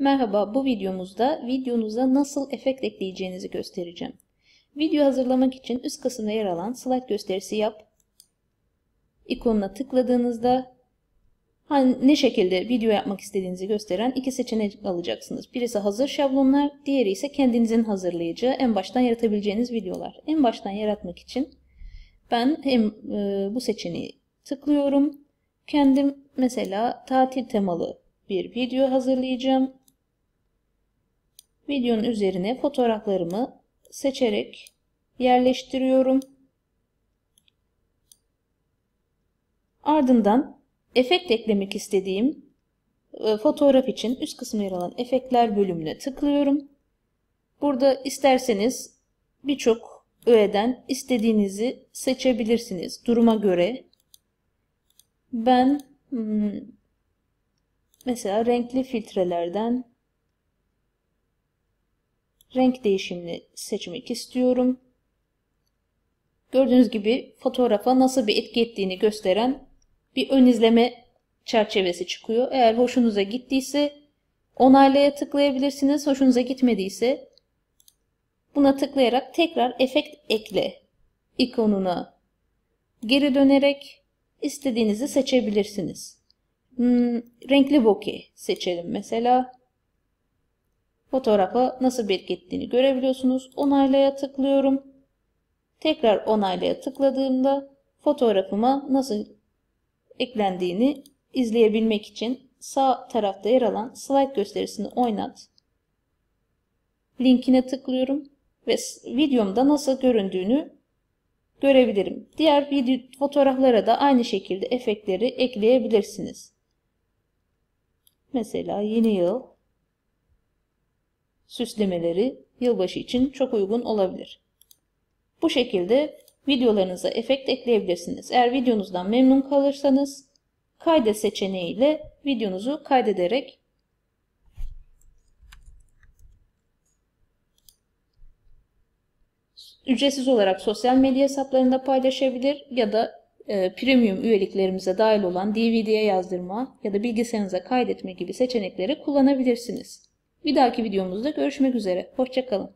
Merhaba, bu videomuzda videonuza nasıl efekt ekleyeceğinizi göstereceğim. Video hazırlamak için üst kısımda yer alan slide gösterisi yap ikonuna tıkladığınızda hani ne şekilde video yapmak istediğinizi gösteren iki seçenek alacaksınız. Birisi hazır şablonlar, diğeri ise kendinizin hazırlayacağı, en baştan yaratabileceğiniz videolar. En baştan yaratmak için ben hem e, bu seçeneği tıklıyorum. Kendim mesela tatil temalı bir video hazırlayacağım videonun üzerine fotoğraflarımı seçerek yerleştiriyorum. Ardından efekt eklemek istediğim e, fotoğraf için üst kısmı yer alan efektler bölümüne tıklıyorum. Burada isterseniz birçok öğeden istediğinizi seçebilirsiniz duruma göre. Ben hmm, mesela renkli filtrelerden renk değişimini seçmek istiyorum. Gördüğünüz gibi fotoğrafa nasıl bir etki ettiğini gösteren bir ön izleme çerçevesi çıkıyor. Eğer hoşunuza gittiyse onaylaya tıklayabilirsiniz. Hoşunuza gitmediyse buna tıklayarak tekrar efekt ekle ikonuna geri dönerek istediğinizi seçebilirsiniz. Hmm, renkli bokeh seçelim mesela. Fotoğrafa nasıl bir görebiliyorsunuz. Onaylaya tıklıyorum. Tekrar onaylaya tıkladığımda fotoğrafıma nasıl eklendiğini izleyebilmek için sağ tarafta yer alan slide gösterisini oynat linkine tıklıyorum ve videomda nasıl göründüğünü görebilirim. Diğer video fotoğraflara da aynı şekilde efektleri ekleyebilirsiniz. Mesela yeni yıl süslemeleri yılbaşı için çok uygun olabilir. Bu şekilde videolarınıza efekt ekleyebilirsiniz. Eğer videonuzdan memnun kalırsanız kayda seçeneği ile videonuzu kaydederek ücretsiz olarak sosyal medya hesaplarında paylaşabilir ya da e, premium üyeliklerimize dahil olan DVD'ye yazdırma ya da bilgisayarınıza kaydetme gibi seçenekleri kullanabilirsiniz. Bir dahaki videomuzda görüşmek üzere. Hoşçakalın.